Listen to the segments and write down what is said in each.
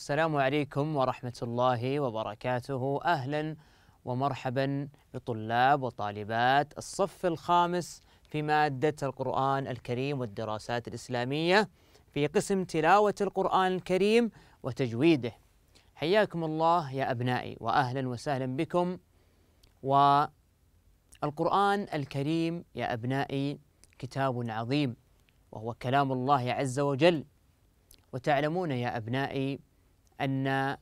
السلام عليكم ورحمة الله وبركاته أهلا ومرحبا بطلاب وطالبات الصف الخامس في مادة القرآن الكريم والدراسات الإسلامية في قسم تلاوة القرآن الكريم وتجويده حياكم الله يا أبنائي وأهلا وسهلا بكم والقرآن الكريم يا أبنائي كتاب عظيم وهو كلام الله عز وجل وتعلمون يا أبنائي أن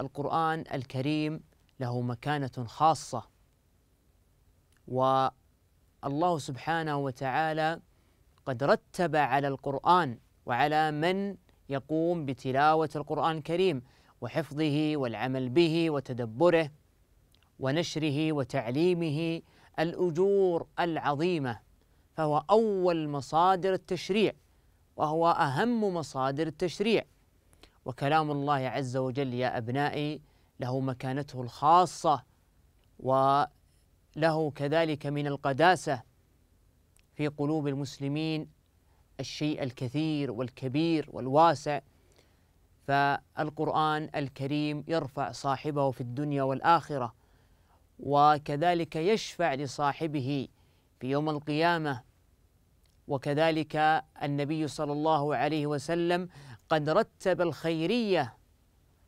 القرآن الكريم له مكانة خاصة والله سبحانه وتعالى قد رتب على القرآن وعلى من يقوم بتلاوة القرآن الكريم وحفظه والعمل به وتدبره ونشره وتعليمه الأجور العظيمة فهو أول مصادر التشريع وهو أهم مصادر التشريع وكلام الله عز وجل يا أبنائي له مكانته الخاصة وله كذلك من القداسة في قلوب المسلمين الشيء الكثير والكبير والواسع فالقرآن الكريم يرفع صاحبه في الدنيا والآخرة وكذلك يشفع لصاحبه في يوم القيامة وكذلك النبي صلى الله عليه وسلم قد رتب الخيريه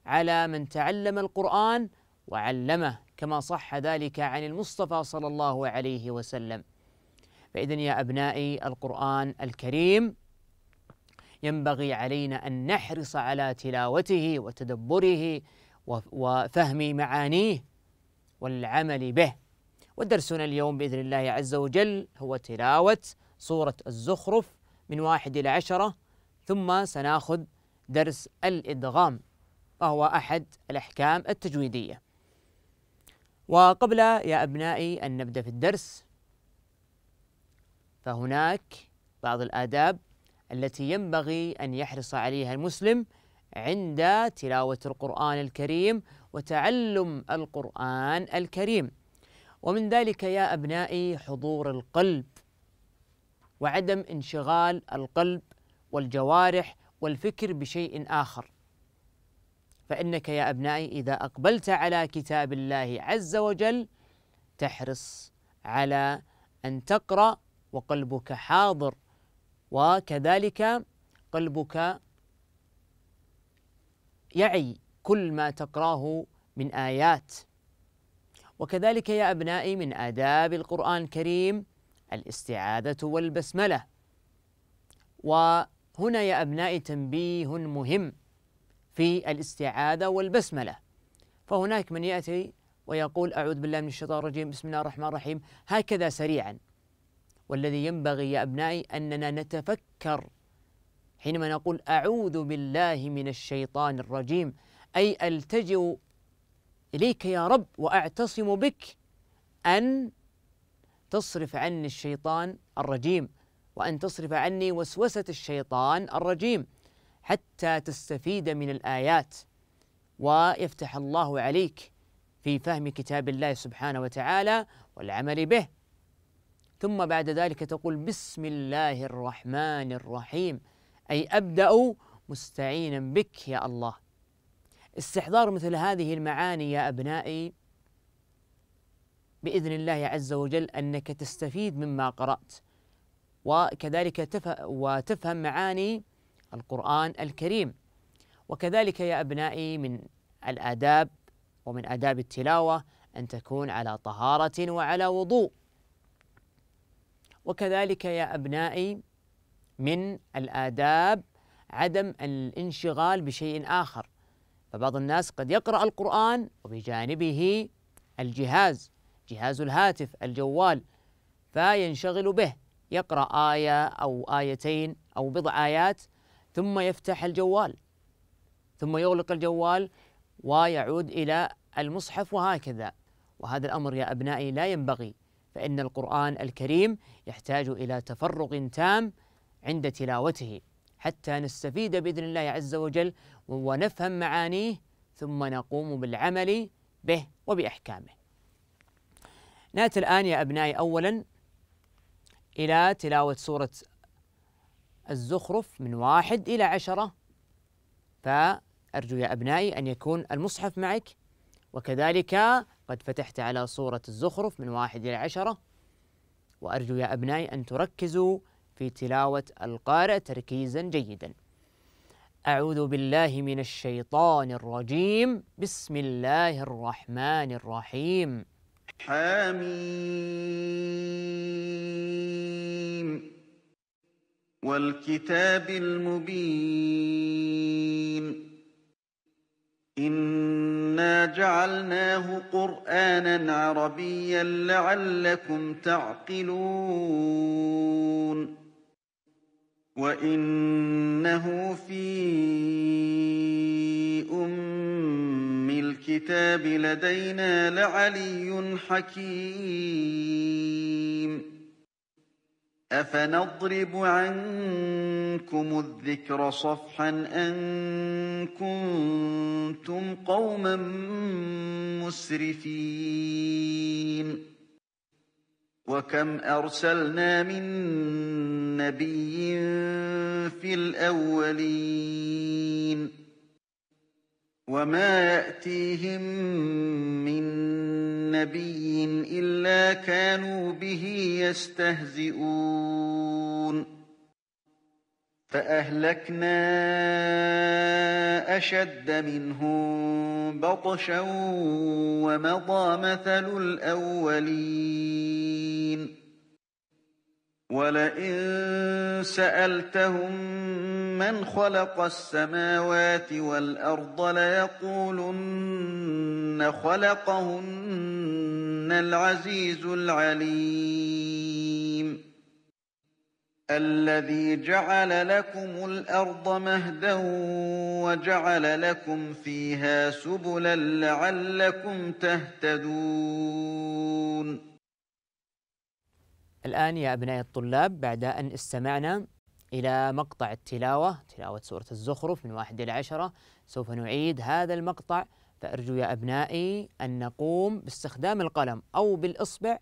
على من تعلم القران وعلمه كما صح ذلك عن المصطفى صلى الله عليه وسلم فاذا يا ابنائي القران الكريم ينبغي علينا ان نحرص على تلاوته وتدبره وفهم معانيه والعمل به ودرسنا اليوم باذن الله عز وجل هو تلاوه سوره الزخرف من واحد الى عشره ثم سناخذ درس الإدغام وهو أحد الأحكام التجويدية وقبل يا أبنائي أن نبدأ في الدرس فهناك بعض الآداب التي ينبغي أن يحرص عليها المسلم عند تلاوة القرآن الكريم وتعلم القرآن الكريم ومن ذلك يا أبنائي حضور القلب وعدم انشغال القلب والجوارح والفكر بشيء آخر فإنك يا أبنائي إذا أقبلت على كتاب الله عز وجل تحرص على أن تقرأ وقلبك حاضر وكذلك قلبك يعي كل ما تقراه من آيات وكذلك يا أبنائي من آداب القرآن الكريم الاستعاذة والبسملة و هنا يا أبنائي تنبيه مهم في الاستعاذة والبسملة فهناك من يأتي ويقول أعوذ بالله من الشيطان الرجيم بسم الله الرحمن الرحيم هكذا سريعا والذي ينبغي يا أبنائي أننا نتفكر حينما نقول أعوذ بالله من الشيطان الرجيم أي ألتجئ إليك يا رب وأعتصم بك أن تصرف عني الشيطان الرجيم وأن تصرف عني وسوسة الشيطان الرجيم حتى تستفيد من الآيات ويفتح الله عليك في فهم كتاب الله سبحانه وتعالى والعمل به ثم بعد ذلك تقول بسم الله الرحمن الرحيم أي أبدأ مستعينا بك يا الله استحضار مثل هذه المعاني يا أبنائي بإذن الله عز وجل أنك تستفيد مما قرأت وكذلك وتفهم معاني القرآن الكريم وكذلك يا أبنائي من الآداب ومن آداب التلاوة أن تكون على طهارة وعلى وضوء وكذلك يا أبنائي من الآداب عدم الانشغال بشيء آخر فبعض الناس قد يقرأ القرآن وبجانبه الجهاز جهاز الهاتف الجوال فينشغل به يقرأ آية أو آيتين أو بضع آيات ثم يفتح الجوال ثم يغلق الجوال ويعود إلى المصحف وهكذا وهذا الأمر يا أبنائي لا ينبغي فإن القرآن الكريم يحتاج إلى تفرغ تام عند تلاوته حتى نستفيد بإذن الله عز وجل ونفهم معانيه ثم نقوم بالعمل به وبأحكامه نأتي الآن يا أبنائي أولا إلى تلاوة سورة الزخرف من واحد إلى عشرة فأرجو يا أبنائي أن يكون المصحف معك وكذلك قد فتحت على سورة الزخرف من واحد إلى عشرة وأرجو يا أبنائي أن تركزوا في تلاوة القارئ تركيزا جيدا أعوذ بالله من الشيطان الرجيم بسم الله الرحمن الرحيم حميم والكتاب المبين إنا جعلناه قرآنا عربيا لعلكم تعقلون وإنه في أمة الكتاب لدينا لعلي حكيم أفنضرب عنكم الذكر صفحا أن كنتم قوما مسرفين وكم أرسلنا من نبي في الأولين وما يأتيهم من نبي إلا كانوا به يستهزئون فأهلكنا أشد منهم بطشا ومضى مثل الأولين ولئن سألتهم من خلق السماوات والأرض ليقولن خلقهن العزيز العليم الذي جعل لكم الأرض مهدا وجعل لكم فيها سبلا لعلكم تهتدون الآن يا أبناء الطلاب بعد أن استمعنا إلى مقطع التلاوة تلاوة سورة الزخرف من واحد إلى عشرة سوف نعيد هذا المقطع فأرجو يا أبنائي أن نقوم باستخدام القلم أو بالإصبع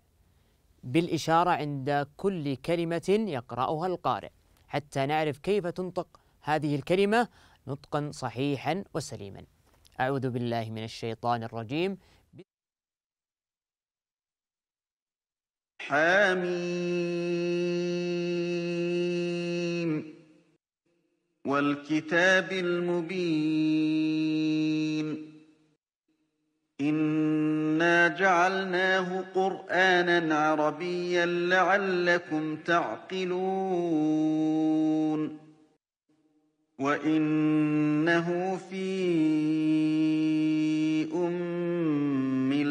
بالإشارة عند كل كلمة يقرأها القارئ حتى نعرف كيف تنطق هذه الكلمة نطقا صحيحا وسليما أعوذ بالله من الشيطان الرجيم حميم والكتاب المبين إنا جعلناه قرآنا عربيا لعلكم تعقلون وإنه في أمة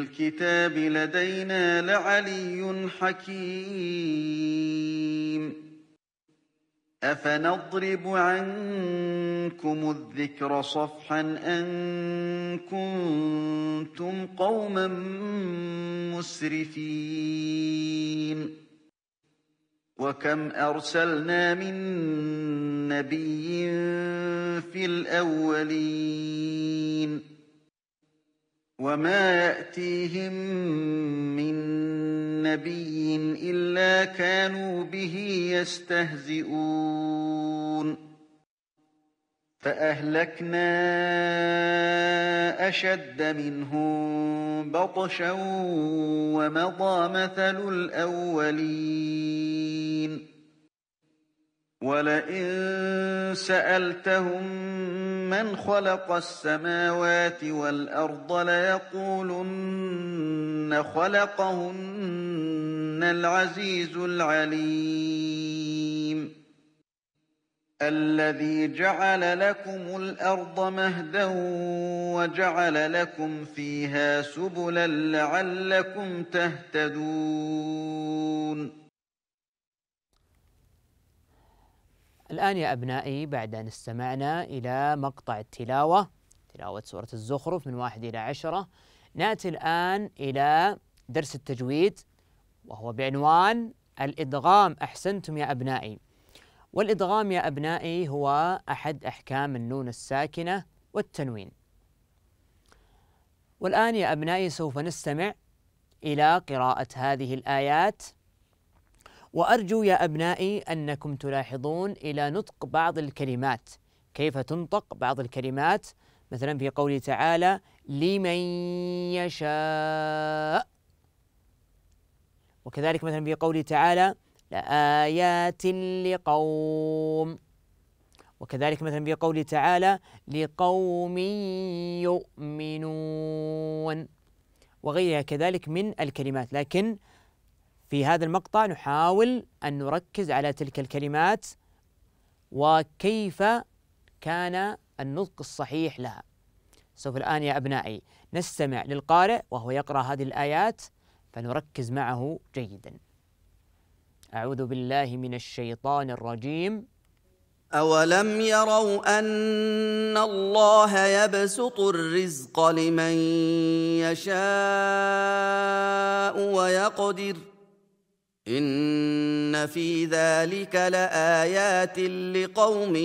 الكتاب لدينا لعلي حكيم أفنضرب عنكم الذكر صفحا أن كنتم قوما مسرفين وكم أرسلنا من نبي في الأولين وما يأتيهم من نبي إلا كانوا به يستهزئون فأهلكنا أشد منهم بطشا ومضى مثل الأولين ولئن سألتهم من خلق السماوات والأرض ليقولن خلقهن العزيز العليم الذي جعل لكم الأرض مهدا وجعل لكم فيها سبلا لعلكم تهتدون الآن يا أبنائي بعد أن استمعنا إلى مقطع التلاوة تلاوة سورة الزخرف من واحد إلى عشرة نأتي الآن إلى درس التجويد وهو بعنوان الإدغام أحسنتم يا أبنائي والإدغام يا أبنائي هو أحد أحكام النون الساكنة والتنوين والآن يا أبنائي سوف نستمع إلى قراءة هذه الآيات وأرجو يا أبنائي أنكم تلاحظون إلى نطق بعض الكلمات كيف تنطق بعض الكلمات مثلا في قوله تعالى لمن يشاء وكذلك مثلا في قوله تعالى لآيات لقوم وكذلك مثلا في قوله تعالى لقوم يؤمنون وغيرها كذلك من الكلمات لكن في هذا المقطع نحاول أن نركز على تلك الكلمات وكيف كان النطق الصحيح لها سوف الآن يا أبنائي نستمع للقارئ وهو يقرأ هذه الآيات فنركز معه جيدا أعوذ بالله من الشيطان الرجيم أولم يروا أن الله يبسط الرزق لمن يشاء ويقدر ۖ ان في ذلك لايات لقوم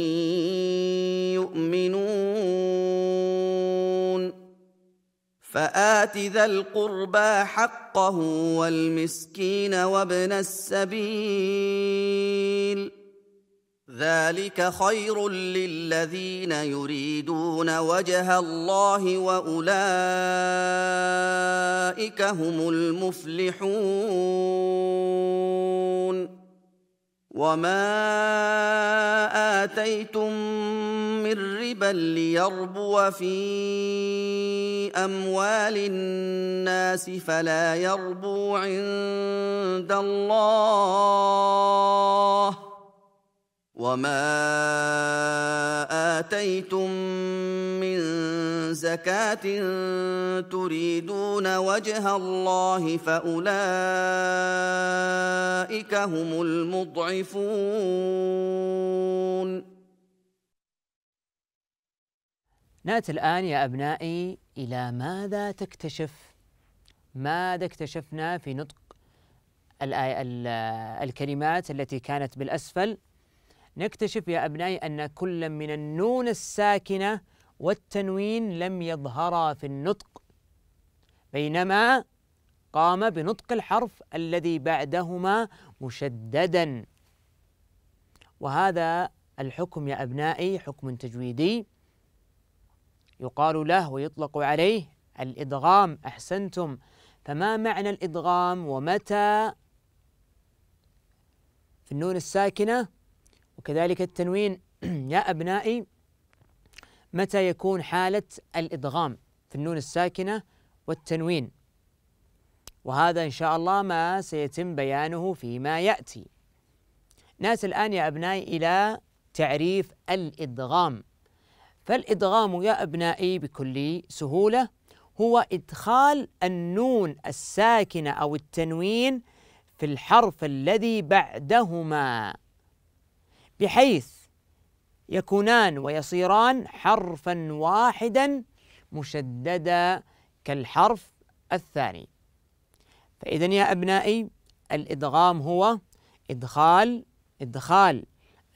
يؤمنون فات ذا القربى حقه والمسكين وابن السبيل ذلك خير للذين يريدون وجه الله واولئك هم المفلحون وما اتيتم من ربا ليربو في اموال الناس فلا يربو عند الله وما اتيتم من زكاه تريدون وجه الله فاولئك هم المضعفون نات الان يا ابنائي الى ماذا تكتشف ماذا اكتشفنا في نطق الكلمات التي كانت بالاسفل نكتشف يا أبنائي أن كل من النون الساكنة والتنوين لم يظهرا في النطق بينما قام بنطق الحرف الذي بعدهما مشددا وهذا الحكم يا أبنائي حكم تجويدي يقال له ويطلق عليه الإدغام أحسنتم فما معنى الإدغام ومتى في النون الساكنة وكذلك التنوين يا أبنائي متى يكون حالة الإدغام في النون الساكنة والتنوين وهذا إن شاء الله ما سيتم بيانه فيما يأتي ناس الآن يا أبنائي إلى تعريف الإدغام فالإدغام يا أبنائي بكل سهولة هو إدخال النون الساكنة أو التنوين في الحرف الذي بعدهما بحيث يكونان ويصيران حرفا واحدا مشددا كالحرف الثاني فإذا يا أبنائي الإدغام هو إدخال إدخال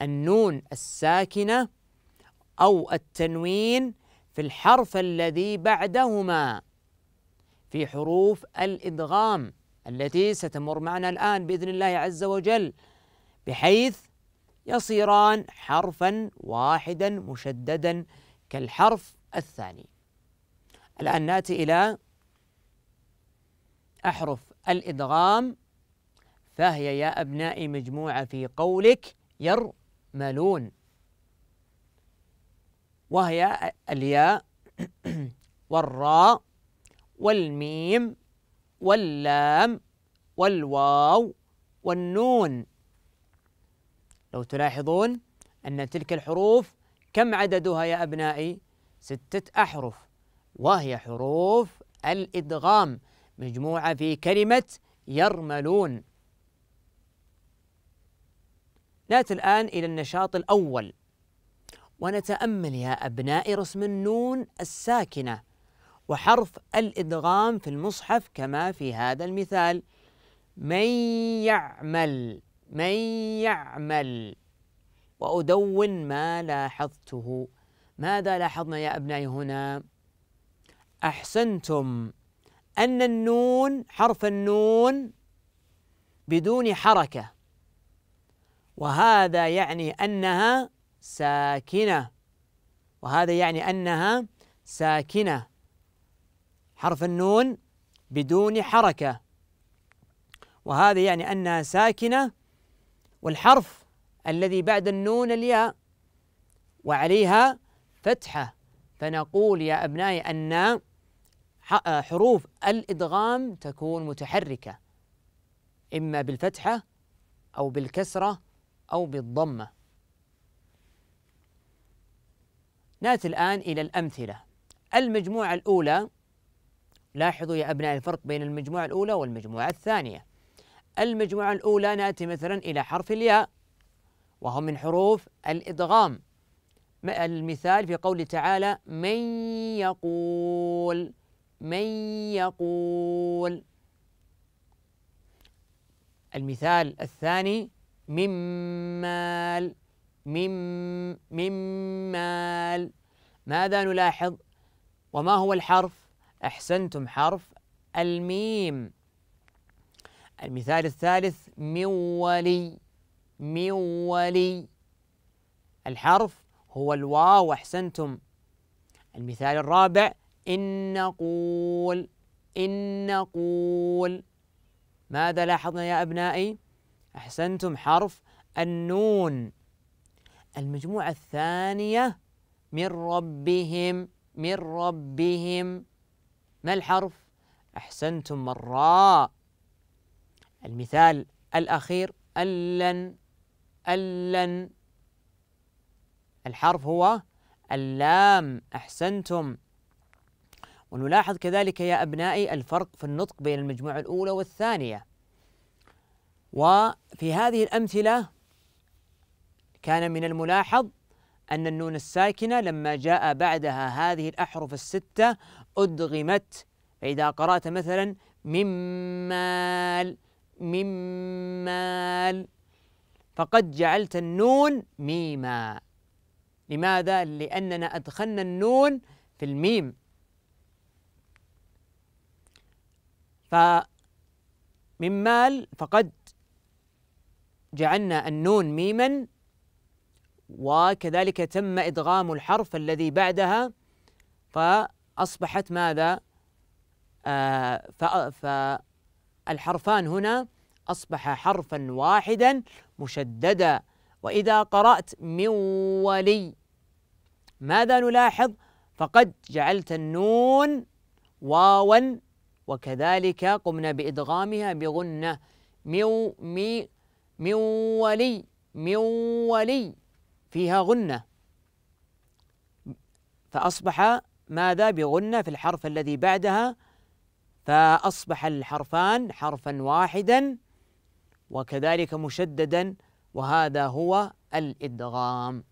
النون الساكنة أو التنوين في الحرف الذي بعدهما في حروف الإدغام التي ستمر معنا الآن بإذن الله عز وجل بحيث يصيران حرفا واحدا مشددا كالحرف الثاني الآن ناتي إلى أحرف الإدغام فهي يا أبنائي مجموعة في قولك يرملون وهي الياء والراء والميم واللام والواو والنون لو تلاحظون أن تلك الحروف كم عددها يا أبنائي؟ ستة أحرف وهي حروف الإدغام مجموعة في كلمة يرملون نأتي الآن إلى النشاط الأول ونتأمل يا أبناء رسم النون الساكنة وحرف الإدغام في المصحف كما في هذا المثال من يعمل من يعمل وأدون ما لاحظته ماذا لاحظنا يا أبنائي هنا أحسنتم أن النون حرف النون بدون حركة وهذا يعني أنها ساكنة وهذا يعني أنها ساكنة حرف النون بدون حركة وهذا يعني أنها ساكنة والحرف الذي بعد النون الياء وعليها فتحة فنقول يا أبنائي أن آه، حروف الإدغام تكون متحركة إما بالفتحة أو بالكسرة أو بالضمة نأتي الآن إلى الأمثلة المجموعة الأولى لاحظوا يا أبنائي الفرق بين المجموعة الأولى والمجموعة الثانية المجموعة الأولى نأتي مثلا إلى حرف الياء وهو من حروف الإدغام المثال في قوله تعالى من يقول من يقول المثال الثاني من مال من من مال ماذا نلاحظ وما هو الحرف احسنتم حرف الميم المثال الثالث من ولي من ولي الحرف هو الواو أحسنتم المثال الرابع إن نقول إن نقول ماذا لاحظنا يا أبنائي؟ أحسنتم حرف النون المجموعة الثانية من ربهم من ربهم ما الحرف؟ أحسنتم الراء المثال الأخير ألن ألن الحرف هو اللام أحسنتم ونلاحظ كذلك يا أبنائي الفرق في النطق بين المجموعة الأولى والثانية وفي هذه الأمثلة كان من الملاحظ أن النون الساكنة لما جاء بعدها هذه الأحرف الستة أدغمت فإذا قرأت مثلا مما من مال فقد جعلت النون ميما لماذا؟ لأننا أدخلنا النون في الميم فمن مال فقد جعلنا النون ميما وكذلك تم إدغام الحرف الذي بعدها فأصبحت ماذا؟ آه فالحرفان هنا أصبح حرفا واحدا مشددا وإذا قرأت من ولي ماذا نلاحظ؟ فقد جعلت النون واوا وكذلك قمنا بإدغامها بغنة من مي من ولي من ولي فيها غنة فأصبح ماذا بغنة في الحرف الذي بعدها فأصبح الحرفان حرفا واحدا وكذلك مشددا وهذا هو الإدغام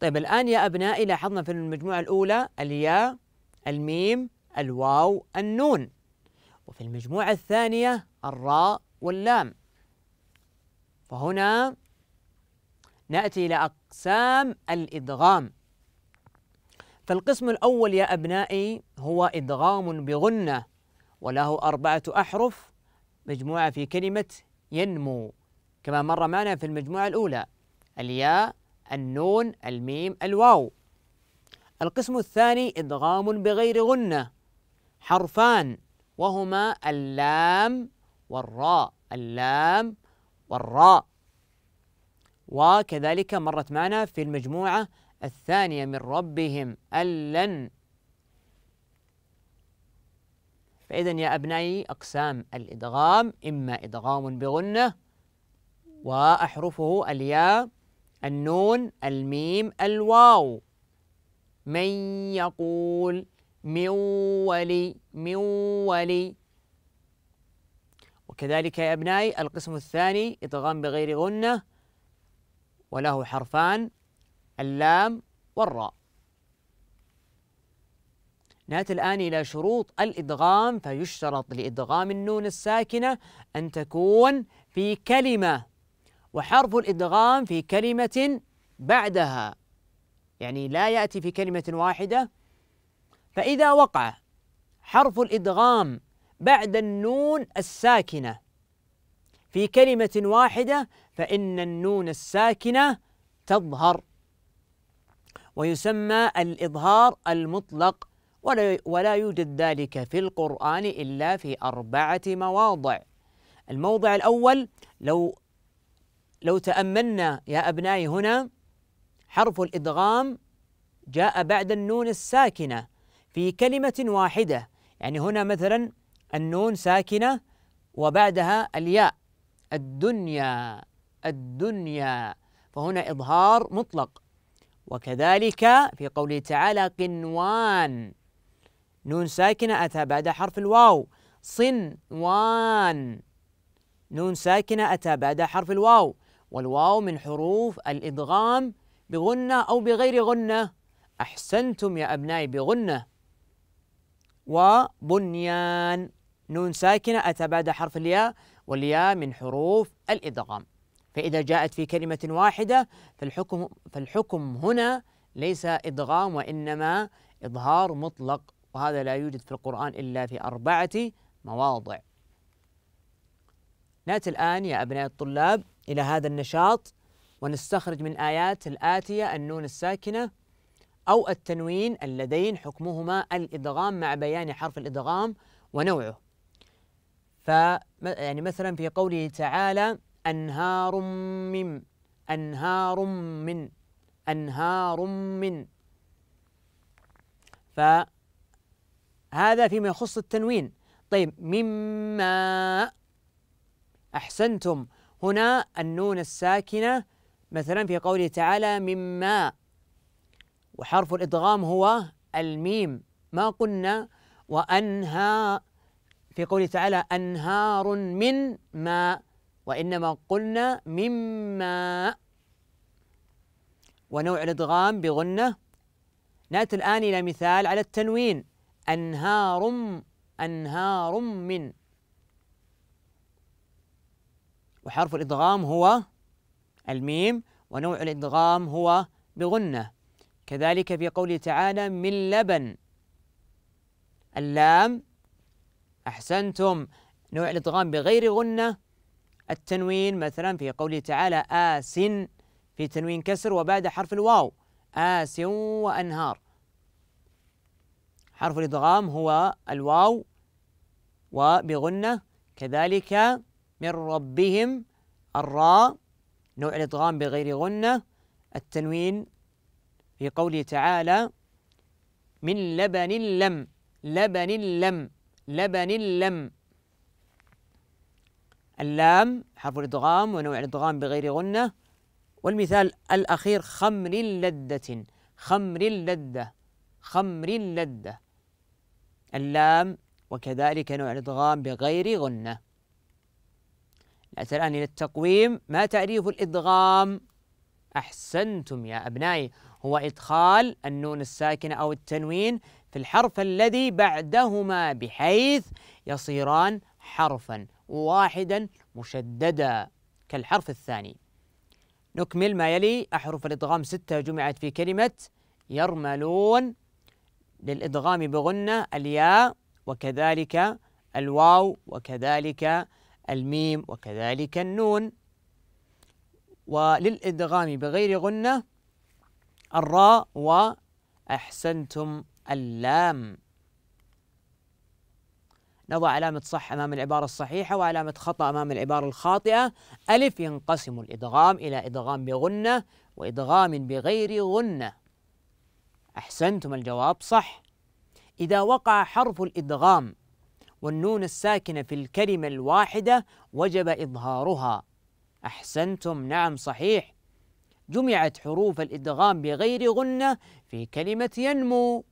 طيب الآن يا أبنائي لاحظنا في المجموعة الأولى الياء الميم الواو النون وفي المجموعة الثانية الراء واللام فهنا نأتي إلى أقسام الإدغام فالقسم الأول يا أبنائي هو إدغام بغنة وله أربعة أحرف مجموعة في كلمة ينمو كما مر معنا في المجموعة الأولى الياء النون الميم الواو القسم الثاني إدغام بغير غنة حرفان وهما اللام والراء اللام والراء وكذلك مرت معنا في المجموعة الثانية من ربهم ألن فإذا يا أبنائي أقسام الإدغام إما إدغام بغنة وأحرفه الياء النون الميم الواو من يقول من ولي من ولي وكذلك يا أبنائي القسم الثاني إدغام بغير غنة وله حرفان اللام والراء نأتي الآن إلى شروط الإدغام فيشترط لإدغام النون الساكنة أن تكون في كلمة وحرف الإدغام في كلمة بعدها يعني لا يأتي في كلمة واحدة فإذا وقع حرف الإدغام بعد النون الساكنة في كلمة واحدة فإن النون الساكنة تظهر ويسمى الإظهار المطلق ولا يوجد ذلك في القرآن إلا في أربعة مواضع الموضع الأول لو لو تأملنا يا أبنائي هنا حرف الإدغام جاء بعد النون الساكنة في كلمة واحدة يعني هنا مثلا النون ساكنة وبعدها الياء الدنيا الدنيا فهنا إظهار مطلق وكذلك في قوله تعالى قنوان نون ساكنة أتى بعد حرف الواو صن وان نون ساكنة أتى بعد حرف الواو والواو من حروف الإدغام بغنة أو بغير غنة أحسنتم يا أبنائي بغنة وبنيان نون ساكنة أتى بعد حرف الياء والياء من حروف الإدغام فإذا جاءت في كلمة واحدة فالحكم, فالحكم هنا ليس إدغام وإنما إظهار مطلق وهذا لا يوجد في القرآن إلا في أربعة مواضع نأتي الآن يا أبناء الطلاب إلى هذا النشاط ونستخرج من آيات الآتية النون الساكنة أو التنوين اللذين حكمهما الإدغام مع بيان حرف الإدغام ونوعه ف يعني مثلا في قوله تعالى أنهار من أنهار من أنهار من ف هذا فيما يخص التنوين طيب مما أحسنتم هنا النون الساكنة مثلا في قوله تعالى مما وحرف الإدغام هو الميم ما قلنا وأنها في قوله تعالى أنهار من ماء وإنما قلنا مما ونوع الإدغام بغنة نأتي الآن إلى مثال على التنوين أنهار أنهار من وحرف الإدغام هو الميم ونوع الإدغام هو بغنة كذلك في قوله تعالى من لبن اللام أحسنتم نوع الإدغام بغير غنة التنوين مثلا في قوله تعالى آس في تنوين كسر وبعد حرف الواو آس وأنهار حرف الإدغام هو الواو وبغنة كذلك من ربهم الراء نوع الإدغام بغير غنة التنوين في قوله تعالى من لبن لم لبن لم لبن لم اللام حرف الإدغام ونوع الإدغام بغير غنة والمثال الأخير خمر لذه خمر لذه خمر لذه اللام وكذلك نوع الإدغام بغير غنة نأتي الآن إلى التقويم ما تعريف الإدغام؟ أحسنتم يا أبنائي هو إدخال النون الساكنة أو التنوين في الحرف الذي بعدهما بحيث يصيران حرفا واحدا مشددا كالحرف الثاني نكمل ما يلي أحرف الإدغام ستة جمعت في كلمة يرملون للإدغام بغنة الياء وكذلك الواو وكذلك الميم وكذلك النون وللإدغام بغير غنة الراء وأحسنتم اللام نضع علامة صح أمام العبارة الصحيحة وعلامة خطأ أمام العبارة الخاطئة ألف ينقسم الإدغام إلى إدغام بغنة وإدغام بغير غنة أحسنتم الجواب صح إذا وقع حرف الإدغام والنون الساكنة في الكلمة الواحدة وجب إظهارها أحسنتم نعم صحيح جمعت حروف الإدغام بغير غنة في كلمة ينمو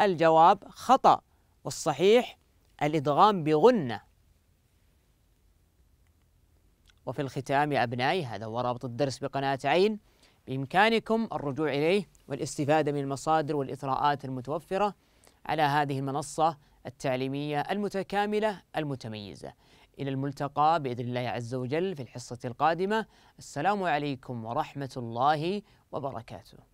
الجواب خطأ والصحيح الإدغام بغنة وفي الختام يا أبنائي هذا هو رابط الدرس بقناة عين بإمكانكم الرجوع إليه والاستفادة من المصادر والإثراءات المتوفرة على هذه المنصة التعليمية المتكاملة المتميزة إلى الملتقى بإذن الله عز وجل في الحصة القادمة السلام عليكم ورحمة الله وبركاته